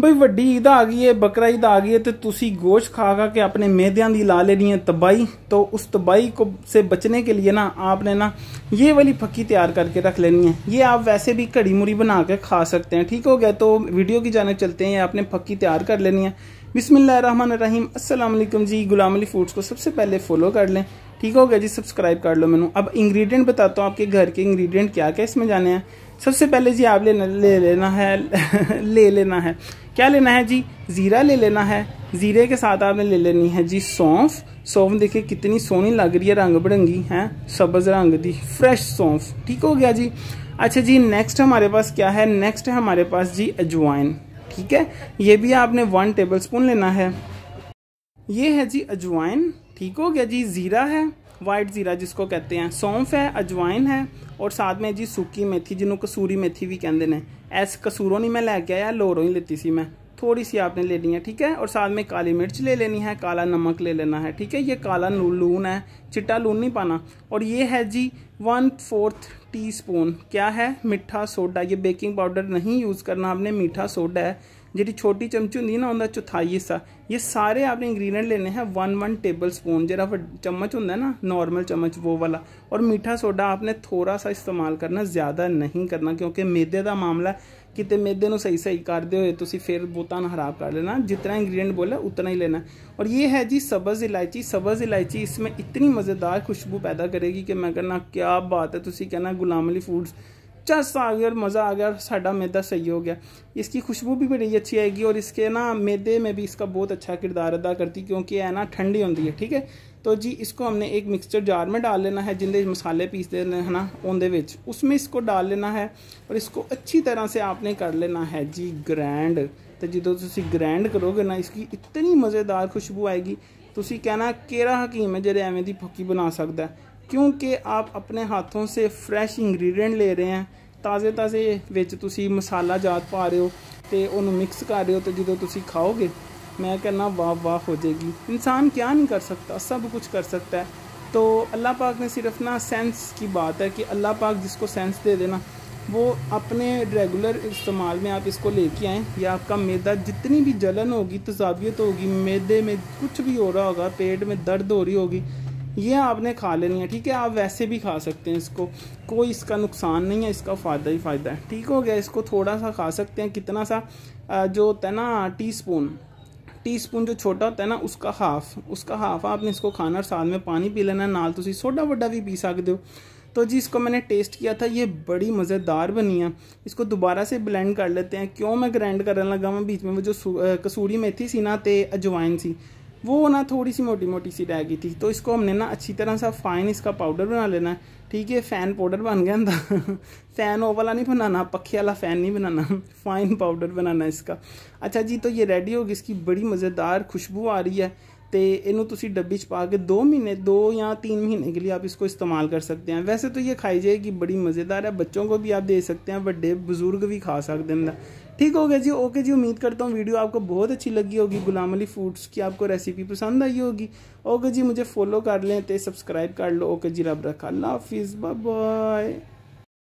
भाई ਵੱਡੀ ਈਦ ਆ ਗਈ ਹੈ ਬਕਰਾ ਈਦ ਆ ਗਈ ਹੈ ਤੇ ਤੁਸੀਂ गोश्त खा खा के अपने मेद्या की ला लेनी है तबाही तो उस तबाही को से बचने के लिए ना आपने ना ये वाली फक्की तैयार करके रख लेनी है ये आप वैसे भी घड़ी मुड़ी बना के खा सकते हैं ठीक हो गया तो वीडियो की जाने चलते हैं आपने फक्की तैयार कर लेनी है बिसमीम असलम जी गुलाम अली फूड्स को सबसे पहले फॉलो कर लें ठीक हो गया जी सब्सक्राइब कर लो मैंने अब इंग्रेडिएंट बताता हूँ आपके घर के इंग्रेडिएंट क्या क्या इसमें जाने हैं सबसे पहले जी आप लेना ले लेना है ले लेना है क्या लेना है जी ज़ीरा ले लेना है ज़ीरे के साथ आपने ले लेनी है जी सौंफ सौंफ देखिए कितनी सोहनी लग रही है रंग बिरंगी है सब्ज रंग दी फ्रेश सौंफ ठीक हो गया जी अच्छा जी नेक्स्ट हमारे पास क्या है नेक्स्ट है हमारे पास जी अजवाइन ठीक है ये भी आपने वन टेबल स्पून लेना है ये है जी अजवाइन ठीक हो गया जी ज़ीरा है वाइट ज़ीरा जिसको कहते हैं सौंफ है अजवाइन है और साथ में जी ਸੁੱਕੀ मेथी जिन्होंने कसूरी मेथी भी कहते हैं ਐਸ कसूरों नहीं मैं लैके आया लोरों ही लेती सी मैं थोड़ी सी आपने लेनी है ठीक है और साथ में काली मिर्च ले लेनी है काला नमक ले लेना है ठीक है ये काला लून है चिट्टा लून नहीं पाना और ये है जी वन फोर्थ टी क्या है मीठा सोडा ये बेकिंग पाउडर नहीं यूज़ करना आपने मीठा सोडा है जी छोटी चमची होंगी ना उनका चौथाई हिस्सा ये सारे आपने इंग्रीडियंट लेने हैं वन वन टेबल स्पून जरा चम्मच होंगे ना नॉर्मल चम्मच वो वाला और मीठा सोडा आपने थोड़ा सा इस्तेमाल करना ज़्यादा नहीं करना क्योंकि मेदे का मामला ਕਿਤੇ मेदे ਨੂੰ सही ਸਹੀ ਕਰਦੇ ਹੋਏ ਤੁਸੀਂ ਫਿਰ खराब कर लेना जितना ਲੈਣਾ ਜਿਤਨਾ उतना ही लेना और ये है जी सब्ज़ इलायची सब्ज़ इलायची इसमें इतनी मज़ेदार खुशबू पैदा करेगी कि मैं कहना क्या बात है तुम कहना गुलाम अली फूड्स आ सा अगर मज़ा आ गया साढ़ा मैदा सही हो गया इसकी खुशबू भी बड़ी अच्छी आएगी और इसके ना मैदे में भी इसका बहुत अच्छा किरदार अदा करती क्योंकि है ना ठंडी होती है ठीक है तो जी इसको हमने एक मिक्सचर जार में डाल लेना है जिंदे मसाले पीस देने है ना ओंदे उसमें इसको डाल लेना है और इसको अच्छी तरह से आपने कर लेना है जी ग्रैंड तो जो तुम ग्रैंड करोगे ना इसकी इतनी मज़ेदार खुशबू आएगी कहना ਕਹਿਣਾ हकीम है जो एवें की ਦੀ बना सकता है क्योंकि आप अपने हाथों से फ्रैश इंग्रीडियंट ले रहे हैं ताज़े ताज़े बेच मसाला जात पा रहे ਰਹੇ ਹੋ ਤੇ ਉਹਨੂੰ ਮਿਕਸ ਕਰ ਰਹੇ ਹੋ ਤੇ ਜਦੋਂ ਤੁਸੀਂ मैं कहना वाह वाह हो जाएगी इंसान क्या नहीं कर सकता सब कुछ कर सकता है तो अल्लाह पाक ने सिर्फ ना सेंस की बात है कि अल्लाह पाक जिसको सेंस दे देना वो अपने रेगुलर इस्तेमाल में आप इसको लेके आएँ या आपका मैदा जितनी भी जलन होगी तजावियत होगी मैदे में कुछ भी हो रहा होगा पेट में दर्द हो रही होगी ये आपने खा लेनी है ठीक है आप वैसे भी खा सकते हैं इसको कोई इसका नुकसान नहीं है इसका फ़ायदा ही फ़ायदा है ठीक हो गया इसको थोड़ा सा खा सकते हैं कितना सा जो होता है ना टी स्पून टी स्पून जो छोटा होता है ना उसका हाफ उसका हाफ आपने इसको खाना और साथ में पानी पी लेना नाल तुम सोडा वोडा भी पी सकते हो तो जी इसको मैंने टेस्ट किया था ये बड़ी मज़ेदार बनी है इसको दोबारा से ब्लेंड कर लेते हैं क्यों मैं ग्राइंड करने लगा मैं बीच में वो जो कसूरी मेथी सी ना तो अजवाइन सी वो ना थोड़ी सी मोटी मोटी सी रह गई थी तो इसको हमने ना अच्छी तरह सा फाइन इसका पाउडर बना लेना है ठीक है फ़ैन पाउडर बन गया अंदर फ़ैन ओ वाला नहीं बनाना पखे वाला फ़ैन नहीं बनाना फाइन पाउडर बनाना इसका अच्छा जी तो ये रेडी होगी इसकी बड़ी मज़ेदार खुशबू आ रही है तो ਇਹਨੂੰ तुम डब्बी पा के दो महीने दो या तीन महीने के लिए आप इसको इस्तेमाल कर सकते हैं वैसे तो ये खाई जाएगी बड़ी मज़ेदार है बच्चों को भी आप दे सकते हैं बड़े बुजुर्ग भी खा सकते हैं ठीक हो गया जी ओके जी उम्मीद करता हूँ वीडियो आपको बहुत अच्छी लगी होगी गुलाम अली फूड्स की आपको रेसिपी पसंद आई होगी ओके जी मुझे फॉलो कर लें तो सब्सक्राइब कर लो ओके जी रब रखा अल्लाह हाफिज़ बाय